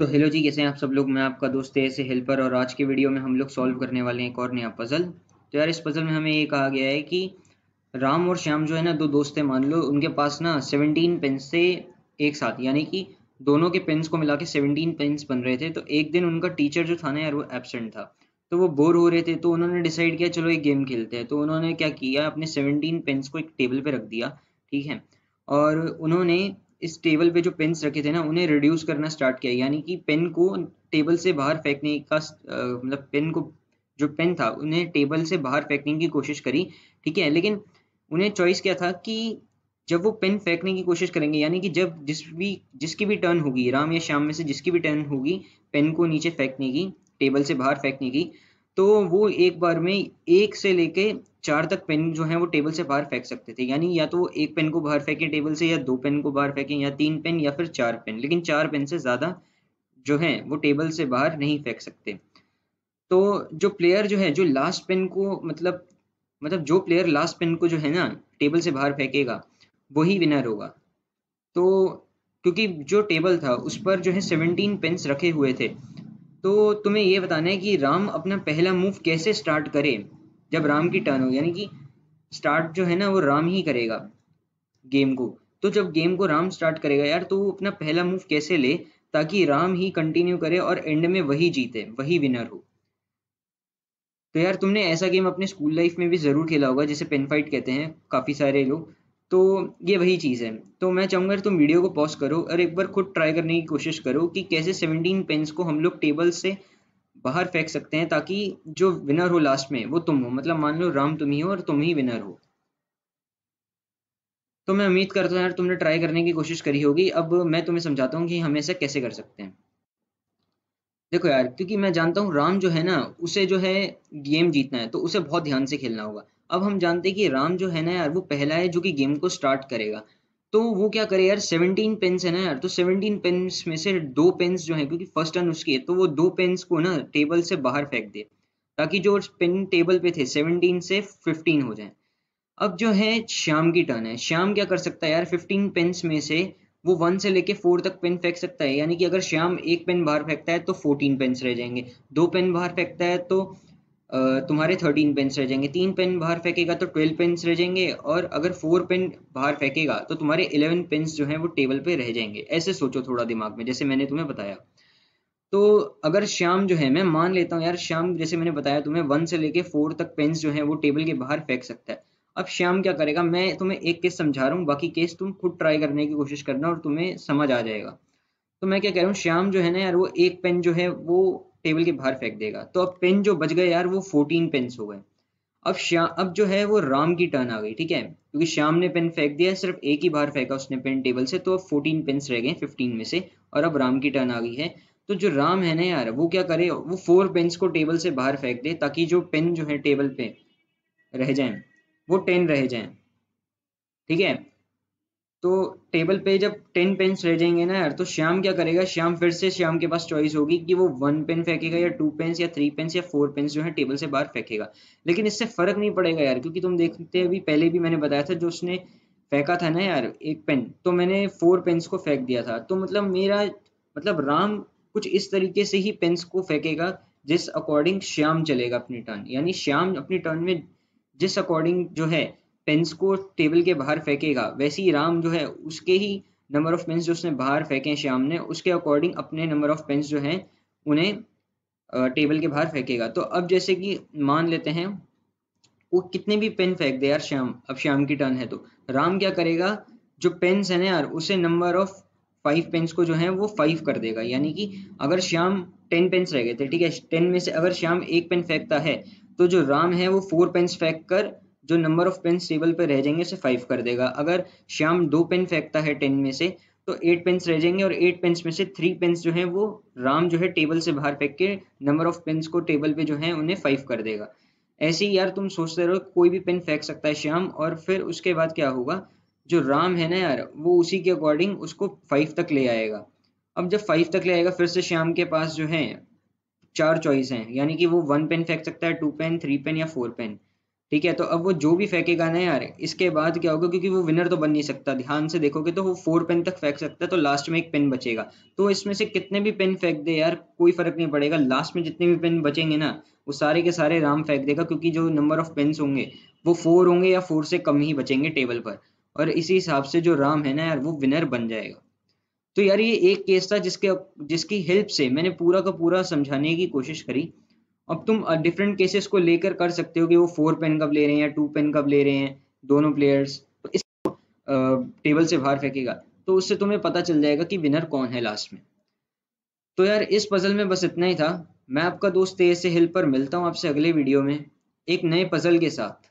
तो हेलो जी कैसे हैं आप सब लोग मैं आपका दोस्त है ऐसे हेल्पर और आज के वीडियो में हम लोग सॉल्व करने वाले हैं एक और नया पज़ल तो यार इस पज़ल में हमें ये कहा गया है कि राम और श्याम जो है ना दो दोस्त हैं मान लो उनके पास ना सेवनटीन पेन्स थे एक साथ यानी कि दोनों के पेन्स को मिला के सेवनटीन पेन्स बन रहे थे तो एक दिन उनका टीचर जो था ना यार वो एबसेंट था तो वो बोर हो रहे थे तो उन्होंने डिसाइड किया चलो एक गेम खेलते हैं तो उन्होंने क्या किया अपने सेवनटीन पेन्स को एक टेबल पर रख दिया ठीक है और उन्होंने इस टेबल पे जो पेन्स रखे थे ना उन्हें रिड्यूस करना स्टार्ट किया यानी कि पेन को टेबल से बाहर फेंकने का मतलब पेन को जो पेन था उन्हें टेबल से बाहर फेंकने की कोशिश करी ठीक है लेकिन उन्हें चॉइस क्या था कि जब वो पेन फेंकने की कोशिश करेंगे यानी कि जब जिस भी जिसकी भी टर्न होगी राम या श्याम में से जिसकी भी टर्न होगी पेन को नीचे फेंकने की टेबल से बाहर फेंकने की तो वो एक बार में एक से लेके चार तक पेन जो है वो टेबल से बाहर फेंक सकते थे यानी या तो एक पेन को बाहर फेंकें टेबल से या दो पेन को बाहर फेंकें या तीन पेन या फिर चार पेन लेकिन चार पेन से ज़्यादा जो है वो टेबल से बाहर नहीं फेंक सकते तो जो प्लेयर जो है जो लास्ट पेन को मतलब मतलब जो प्लेयर लास्ट पेन को जो है ना टेबल से बाहर फेंकेगा वही विनर होगा तो क्योंकि जो टेबल था उस पर जो है सेवनटीन पेन रखे हुए थे तो तुम्हें ये बताना है कि राम अपना पहला मूव कैसे स्टार्ट करे जब राम की टर्न होगी यानी कि स्टार्ट जो है ना वो राम ही करेगा गेम को तो जब गेम को राम स्टार्ट करेगा यार तो वो अपना पहला मूव कैसे ले ताकि राम ही कंटिन्यू करे और एंड में वही जीते वही विनर हो तो यार तुमने ऐसा गेम अपने स्कूल लाइफ में भी ज़रूर खेला होगा जिसे पेन फाइट कहते हैं काफ़ी सारे लोग तो ये वही चीज़ है तो मैं चाहूंगा तुम वीडियो को पॉज करो और एक बार खुद ट्राई करने की कोशिश करो कि कैसे सेवनटीन पेन्स को हम लोग टेबल से बाहर फेंक सकते हैं ताकि जो विनर हो लास्ट में वो तुम हो मतलब मान लो राम तुम ही हो और तुम ही विनर हो तो मैं उम्मीद करता हूँ यार तुमने ट्राई करने की कोशिश करी होगी अब मैं तुम्हें समझाता हूँ कि हम ऐसा कैसे कर सकते हैं देखो यार क्योंकि मैं जानता हूँ राम जो है ना उसे जो है गेम जीतना है तो उसे बहुत ध्यान से खेलना होगा अब हम जानते हैं कि राम जो है ना यार वो पहला है जो कि गेम को स्टार्ट करेगा तो वो क्या करे यार सेवनटीन पेन्स है ना यार तो सेवनटीन पेन्स में से दो पेन्स जो है क्योंकि फर्स्ट टर्न उसकी है तो वो दो पेन्स को ना टेबल से बाहर फेंक दे ताकि जो पेन टेबल पे थे सेवनटीन से फिफ्टीन हो जाए अब जो है श्याम की टर्न है श्याम क्या कर सकता है यार फिफ्टीन पेन्स में से वो वन से लेके फोर तक पेन फेंक सकता है यानी कि अगर श्याम एक पेन बाहर फेंकता है तो फोर्टीन पेन्स रह जाएंगे दो पेन बाहर फेंकता है तो तुम्हारे थर्टीन पेन्स रह जाएंगे तीन पेन बाहर फेंकेगा तो ट्वेल्व पेन्स रह जाएंगे और अगर फोर पेन बाहर फेंकेगा तो तुम्हारे इलेवन पेन्स जो है वो टेबल पे रह जाएंगे ऐसे सोचो थोड़ा दिमाग में जैसे मैंने तुम्हें बताया तो अगर श्याम जो है मैं मान लेता हूँ यार श्याम जैसे मैंने बताया तुम्हें वन से लेके फोर तक पेन्स जो है वो टेबल के बाहर फेंक सकता है अब श्याम क्या करेगा मैं तुम्हें एक केस समझा रहा हूँ बाकी केस तुम खुद ट्राई करने की कोशिश करना और तुम्हें समझ आ जाएगा तो मैं क्या कह रहा हूँ श्याम जो है ना यार वो एक पेन जो है वो टेबल के बाहर फेंक देगा तो अब पेन जो बच गए यार वो फोर्टीन पेन्स हो गए अब श्याम अब जो है वो राम की टर्न आ गई ठीक है क्योंकि श्याम ने पेन फेंक दिया सिर्फ एक ही बार फेंका उसने पेन टेबल से तो अब फोर्टीन पेन्स रह गए फिफ्टीन में से और अब राम की टर्न आ गई है तो जो राम है ना यार वो क्या करे वो फोर पेन्स को टेबल से बाहर फेंक दे ताकि जो पेन जो है टेबल पे रह जाए वो टेन रह जाए ठीक है तो टेबल पे जब टेन पेन रह जाएंगे ना यार तो श्याम क्या करेगा श्याम फिर से श्याम के पास चॉइस होगी कि वो वन पेन फेंकेगा या टू पेन या थ्री पेन या फोर पेन जो है टेबल से बाहर फेंकेगा लेकिन इससे फर्क नहीं पड़ेगा यार क्योंकि तुम देखते अभी पहले भी मैंने बताया था जो उसने फेंका था ना यार एक पेन तो मैंने फोर पेन्स को फेंक दिया था तो मतलब मेरा मतलब राम कुछ इस तरीके से ही पेन्स को फेंकेगा जिस अकॉर्डिंग श्याम चलेगा अपनी टर्न यानी श्याम अपनी टर्न में जिस अकॉर्डिंग जो है पेंस को टेबल के बाहर फेंकेगा वैसे ही राम जो है उसके ही नंबर ऑफ पेंस जो उसने बाहर फेंके श्याम ने उसके अकॉर्डिंग अपने नंबर ऑफ पेंस जो हैं उन्हें टेबल के बाहर फेंकेगा तो अब जैसे कि मान लेते हैं वो कितने भी पेन फेंक दे यार श्याम अब श्याम की टर्न है तो राम क्या करेगा जो पेन्स है ना यार उसे नंबर ऑफ फाइव पेन्स को जो है वो फाइव कर देगा यानी कि अगर श्याम टेन पेन्स रह गए थे ठीक है टेन में से अगर श्याम एक पेन फेंकता है तो जो राम है वो फोर पेन्स फेंक कर जो नंबर ऑफ पेन्स टेबल पे रह जाएंगे उसे फाइव कर देगा अगर श्याम दो पेन फेंकता है टेन में से तो एट पेन्स रह जाएंगे और एट पेन्स में से थ्री पेन्स जो है वो राम जो है टेबल से बाहर फेंक के नंबर ऑफ पेन्स को टेबल पे जो है उन्हें फाइव कर देगा ऐसे ही यार तुम सोचते रहो कोई भी पेन फेंक सकता है श्याम और फिर उसके बाद क्या होगा जो राम है ना यार वो उसी के अकॉर्डिंग उसको फाइव तक ले आएगा अब जब फाइव तक ले आएगा फिर से श्याम के पास जो है चार चॉइस हैं यानी कि वो वन पेन फेंक सकता है टू पेन थ्री पेन या फोर पेन ठीक है तो अब वो जो भी फेंकेगा ना यार इसके बाद क्या होगा क्योंकि वो विनर तो बन नहीं सकता ध्यान से देखोगे तो वो फोर पेन तक फेंक सकता है तो लास्ट में एक पेन बचेगा तो इसमें से कितने भी पेन फेंक दे यार कोई फर्क नहीं पड़ेगा लास्ट में जितने भी पेन बचेंगे ना वो सारे के सारे राम फेंक देगा क्योंकि जो नंबर ऑफ पेन्स होंगे वो फोर होंगे या फोर से कम ही बचेंगे टेबल पर और इसी हिसाब से जो राम है ना यार वो विनर बन जाएगा तो यार ये एक केस था जिसके जिसकी हेल्प से मैंने पूरा का पूरा समझाने की कोशिश करी अब तुम डिफरेंट केसेस को लेकर कर सकते हो कि वो फोर पेन कब ले रहे हैं या टू पेन कब ले रहे हैं दोनों प्लेयर्स तो इस टेबल से बाहर फेंकेगा तो उससे तुम्हें पता चल जाएगा कि विनर कौन है लास्ट में तो यार इस पजल में बस इतना ही था मैं आपका दोस्त तेज से हिल पर मिलता हूँ आपसे अगले वीडियो में एक नए पजल के साथ